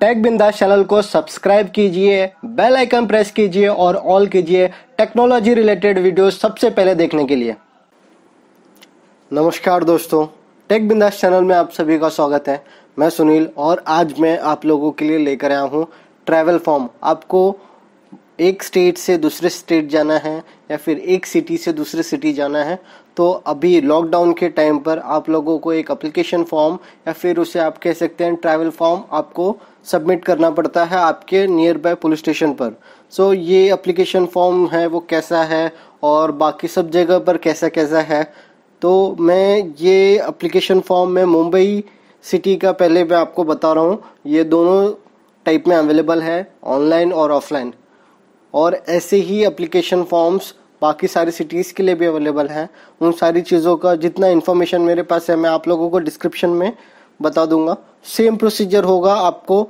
take बिंदा channel को subscribe कीजिए बेल आइकन प्रेस कीजिए और ऑल कीजिए टेक्नोलॉजी रिलेटेड वीडियो सबसे पहले देखने के लिए नमस्कार दोस्तों टेक बिंदास चैनल में आप सभी का स्वागत है मैं सुनील और आज मैं आप लोगों के लिए लेकर आया हूँ ट्रैवल फॉर्म आपको एक स्टेट से दूसरे स्टेट जाना है या फिर एक सिटी से दूसरे सिटी जाना है तो अभी लॉकडाउन के टाइम पर आप लोगों को एक अप्लीकेशन फॉर्म या फिर उसे आप कह सकते हैं ट्रैवल फॉर्म आपको सबमिट करना पड़ता है आपके नियर बाय पुलिस स्टेशन पर सो so, ये अप्लीकेशन फॉर्म है वो कैसा है और बाकी सब जगह पर कैसा कैसा है तो मैं ये अप्लीकेशन फॉर्म में मुंबई सिटी का पहले मैं आपको बता रहा हूँ ये दोनों टाइप में अवेलेबल है ऑनलाइन और ऑफलाइन और ऐसे ही एप्लीकेशन फॉर्म्स बाकी सारी सिटीज़ के लिए भी अवेलेबल हैं उन सारी चीज़ों का जितना इन्फॉर्मेशन मेरे पास है मैं आप लोगों को डिस्क्रिप्शन में बता दूंगा सेम प्रोसीजर होगा आपको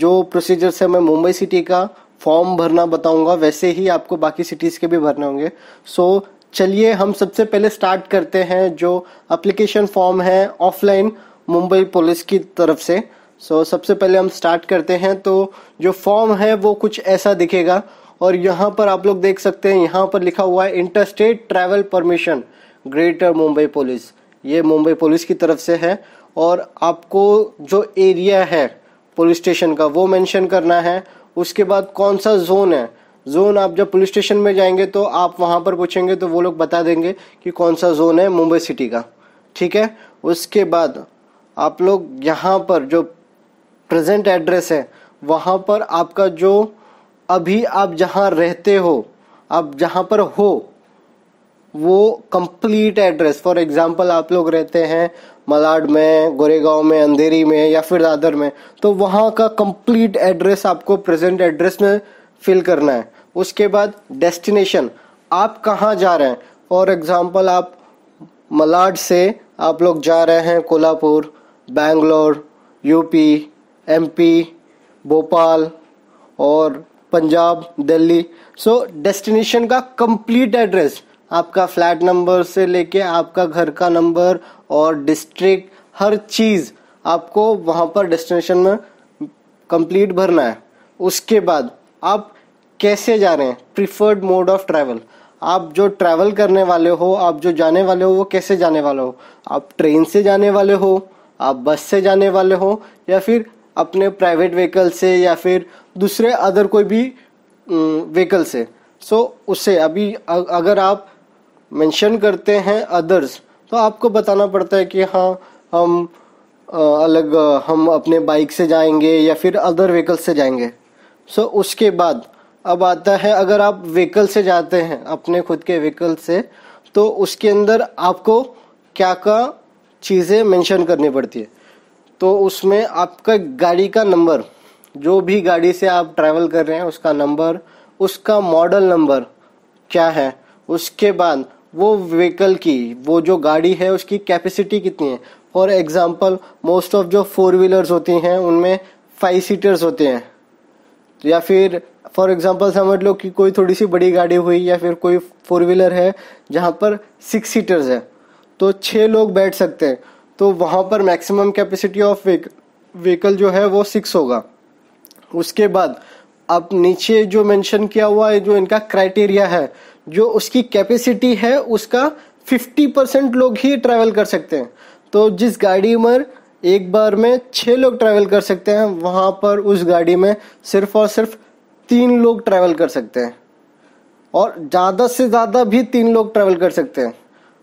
जो प्रोसीजर से मैं मुंबई सिटी का फॉर्म भरना बताऊंगा वैसे ही आपको बाकी सिटीज़ के भी भरने होंगे सो so, चलिए हम सबसे पहले स्टार्ट करते हैं जो अप्लीकेशन फॉर्म है ऑफलाइन मुंबई पुलिस की तरफ से सो so, सबसे पहले हम स्टार्ट करते हैं तो जो फॉर्म है वो कुछ ऐसा दिखेगा और यहाँ पर आप लोग देख सकते हैं यहाँ पर लिखा हुआ है interstate travel permission greater Mumbai police ये मुंबई पुलिस की तरफ से है और आपको जो एरिया है पुलिस स्टेशन का वो मेंशन करना है उसके बाद कौन सा जोन है जोन आप जब पुलिस स्टेशन में जाएंगे तो आप वहाँ पर पूछेंगे तो वो लोग बता देंगे कि कौन सा जोन है मुंबई सिटी का ठीक है उसके बाद आप लोग यहाँ पर जो प्रेजेंट एड्रेस है वहाँ पर आपका जो अभी आप जहाँ रहते हो आप जहाँ पर हो वो कंप्लीट एड्रेस फॉर एग्जांपल आप लोग रहते हैं मलाड में गोरेगांव में अंधेरी में या फिर दादर में तो वहाँ का कंप्लीट एड्रेस आपको प्रेजेंट एड्रेस में फिल करना है उसके बाद डेस्टिनेशन आप कहाँ जा रहे हैं फॉर एग्जांपल आप मलाड से आप लोग जा रहे हैं कोल्हापुर बैंगलोर यूपी एमपी भोपाल और पंजाब दिल्ली सो डेस्टिनेशन का कंप्लीट एड्रेस आपका फ्लैट नंबर से लेके आपका घर का नंबर और डिस्ट्रिक्ट हर चीज़ आपको वहाँ पर डेस्टिनेशन में कंप्लीट भरना है उसके बाद आप कैसे जा रहे हैं प्रिफर्ड मोड ऑफ ट्रैवल आप जो ट्रैवल करने वाले हो आप जो जाने वाले हो वो कैसे जाने वाले हो आप ट्रेन से जाने वाले हो आप बस से जाने वाले हो या फिर अपने प्राइवेट व्हीकल से या फिर दूसरे अदर कोई भी व्हीकल से सो so, उससे अभी अगर आप मेंशन करते हैं अदर्स तो आपको बताना पड़ता है कि हाँ हम अलग हम अपने बाइक से जाएंगे या फिर अदर व्हीकल से जाएंगे सो so, उसके बाद अब आता है अगर आप व्हीकल से जाते हैं अपने खुद के व्हीकल से तो उसके अंदर आपको क्या क्या चीज़ें मेंशन करनी पड़ती है तो उसमें आपका गाड़ी का नंबर जो भी गाड़ी से आप ट्रैवल कर रहे हैं उसका नंबर उसका मॉडल नंबर क्या है उसके बाद वो व्हीकल की वो जो गाड़ी है उसकी कैपेसिटी कितनी है फॉर एग्ज़ाम्पल मोस्ट ऑफ जो फोर व्हीलर्स होती हैं उनमें फाइव सीटर्स होते हैं या फिर फॉर एग्ज़ाम्पल समझ लो कि कोई थोड़ी सी बड़ी गाड़ी हुई या फिर कोई फोर व्हीलर है जहाँ पर सिक्स सीटर्स है तो छः लोग बैठ सकते हैं तो वहाँ पर मैक्सिमम कैपेसिटी ऑफ व्हीकल जो है वो सिक्स होगा उसके बाद अब नीचे जो मेंशन किया हुआ है जो इनका क्राइटेरिया है जो उसकी कैपेसिटी है उसका 50 परसेंट लोग ही ट्रैवल कर सकते हैं तो जिस गाड़ी में एक बार में छः लोग ट्रैवल कर सकते हैं वहाँ पर उस गाड़ी में सिर्फ और सिर्फ तीन लोग ट्रैवल कर सकते हैं और ज़्यादा से ज़्यादा भी तीन लोग ट्रैवल कर सकते हैं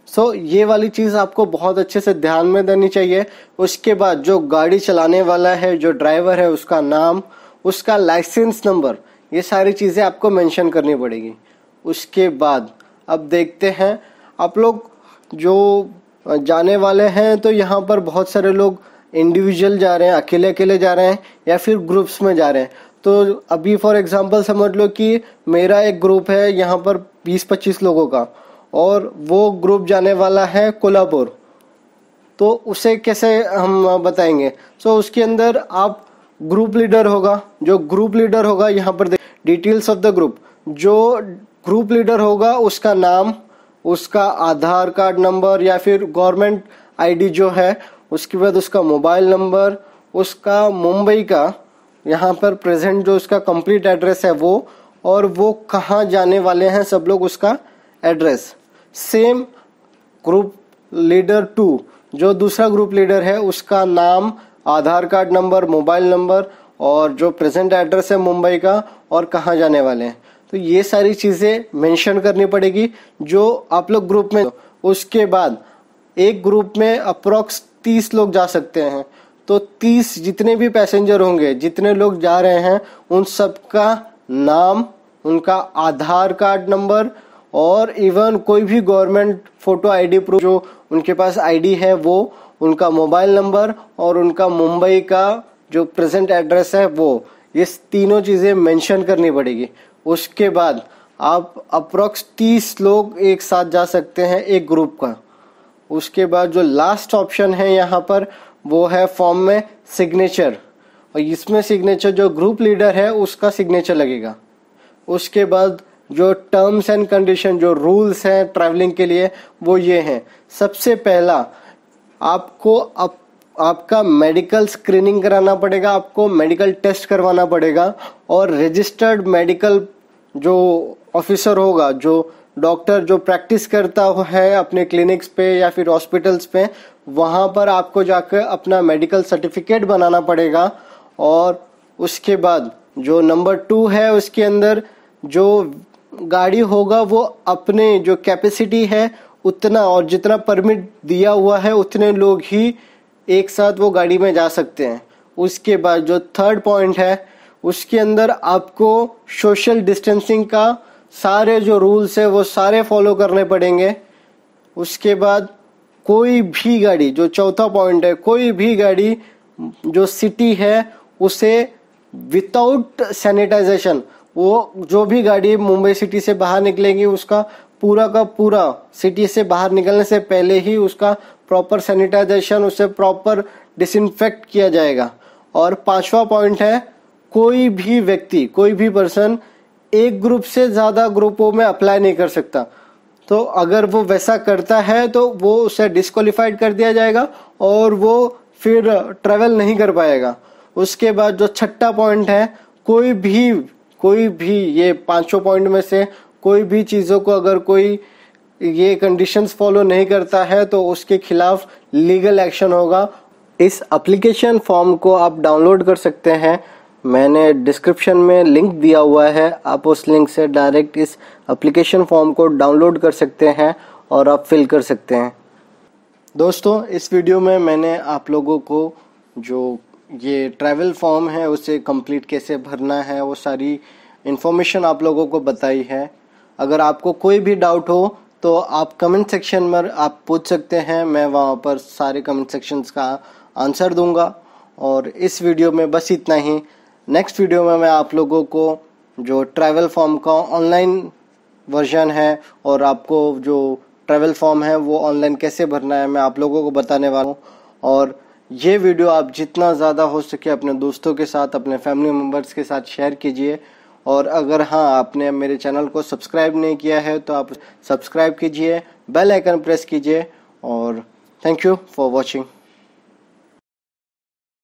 सो so, ये वाली चीज़ आपको बहुत अच्छे से ध्यान में देनी चाहिए उसके बाद जो गाड़ी चलाने वाला है जो ड्राइवर है उसका नाम उसका लाइसेंस नंबर ये सारी चीज़ें आपको मेंशन करनी पड़ेगी उसके बाद अब देखते हैं आप लोग जो जाने वाले हैं तो यहाँ पर बहुत सारे लोग इंडिविजुअल जा रहे हैं अकेले अकेले जा रहे हैं या फिर ग्रुप्स में जा रहे हैं तो अभी फॉर एग्जांपल समझ लो कि मेरा एक ग्रुप है यहाँ पर 20-25 लोगों का और वो ग्रुप जाने वाला है कोल्हापुर तो उसे कैसे हम बताएंगे सो so, उसके अंदर आप ग्रुप लीडर होगा जो ग्रुप लीडर होगा यहाँ पर डिटेल्स ऑफ द ग्रुप जो ग्रुप लीडर होगा उसका नाम उसका आधार कार्ड नंबर या फिर गवर्नमेंट आईडी जो है उसके बाद उसका मोबाइल नंबर उसका मुंबई का यहाँ पर प्रेजेंट जो उसका कंप्लीट एड्रेस है वो और वो कहाँ जाने वाले हैं सब लोग उसका address same group leader two जो दूसरा ग्रुप लीडर है उसका नाम Aadhaar card number mobile number और जो प्रेजेंट एड्रेस है मुंबई का और कहाँ जाने वाले हैं तो ये सारी चीज़ें मेंशन करनी पड़ेगी जो आप लोग ग्रुप में उसके बाद एक ग्रुप में अप्रोक्स तीस लोग जा सकते हैं तो तीस जितने भी पैसेंजर होंगे जितने लोग जा रहे हैं उन सबका नाम उनका आधार कार्ड नंबर और इवन कोई भी गवर्नमेंट फोटो आईडी प्रूफ जो उनके पास आईडी है वो उनका मोबाइल नंबर और उनका मुंबई का जो प्रेजेंट एड्रेस है वो ये तीनों चीज़ें मेंशन करनी पड़ेगी उसके बाद आप अप्रोक्स तीस लोग एक साथ जा सकते हैं एक ग्रुप का उसके बाद जो लास्ट ऑप्शन है यहाँ पर वो है फॉर्म में सिग्नेचर और इसमें सिग्नेचर जो ग्रुप लीडर है उसका सिग्नेचर लगेगा उसके बाद जो टर्म्स एंड कंडीशन जो रूल्स हैं ट्रैवलिंग के लिए वो ये हैं सबसे पहला आपको अप, आपका मेडिकल स्क्रीनिंग कराना पड़ेगा आपको मेडिकल टेस्ट करवाना पड़ेगा और रजिस्टर्ड मेडिकल जो ऑफिसर होगा जो डॉक्टर जो प्रैक्टिस करता है अपने क्लिनिक्स पे या फिर हॉस्पिटल्स पे वहाँ पर आपको जाकर अपना मेडिकल सर्टिफिकेट बनाना पड़ेगा और उसके बाद जो नंबर टू है उसके अंदर जो गाड़ी होगा वो अपने जो कैपेसिटी है उतना और जितना परमिट दिया हुआ है उतने लोग ही एक साथ वो गाड़ी में जा सकते हैं उसके बाद जो थर्ड पॉइंट है उसके अंदर आपको सोशल डिस्टेंसिंग का सारे जो रूल्स है वो सारे फॉलो करने पड़ेंगे उसके बाद कोई भी गाड़ी जो चौथा पॉइंट है कोई भी गाड़ी जो सिटी है उसे विदाउट सैनिटाइजेशन वो जो भी गाड़ी मुंबई सिटी से बाहर निकलेगी उसका पूरा का पूरा सिटी से बाहर निकलने से पहले ही उसका प्रॉपर सैनिटाइजेशन उसे प्रॉपर डिसइनफेक्ट किया जाएगा और पांचवा पॉइंट है कोई भी व्यक्ति कोई भी पर्सन एक ग्रुप से ज़्यादा ग्रुपों में अप्लाई नहीं कर सकता तो अगर वो वैसा करता है तो वो उसे डिस्कालीफाइड कर दिया जाएगा और वो फिर ट्रैवल नहीं कर पाएगा उसके बाद जो छठा पॉइंट है कोई भी कोई भी ये पांचों पॉइंट में से कोई भी चीज़ों को अगर कोई ये कंडीशंस फॉलो नहीं करता है तो उसके खिलाफ लीगल एक्शन होगा इस एप्लीकेशन फॉर्म को आप डाउनलोड कर सकते हैं मैंने डिस्क्रिप्शन में लिंक दिया हुआ है आप उस लिंक से डायरेक्ट इस एप्लीकेशन फॉर्म को डाउनलोड कर सकते हैं और आप फिल कर सकते हैं दोस्तों इस वीडियो में मैंने आप लोगों को जो ये ट्रैवल फॉर्म है उसे कंप्लीट कैसे भरना है वो सारी इन्फॉर्मेशन आप लोगों को बताई है अगर आपको कोई भी डाउट हो तो आप कमेंट सेक्शन में आप पूछ सकते हैं मैं वहाँ पर सारे कमेंट सेक्शंस का आंसर दूंगा और इस वीडियो में बस इतना ही नेक्स्ट वीडियो में मैं आप लोगों को जो ट्रैवल फॉर्म का ऑनलाइन वर्जन है और आपको जो ट्रैवल फॉर्म है वो ऑनलाइन कैसे भरना है मैं आप लोगों को बताने वाला हूँ और ये वीडियो आप जितना ज़्यादा हो सके अपने दोस्तों के साथ अपने फैमिली मेम्बर्स के साथ शेयर कीजिए और अगर हाँ आपने मेरे चैनल को सब्सक्राइब नहीं किया है तो आप सब्सक्राइब कीजिए बेल आइकन प्रेस कीजिए और थैंक यू फॉर वॉचिंग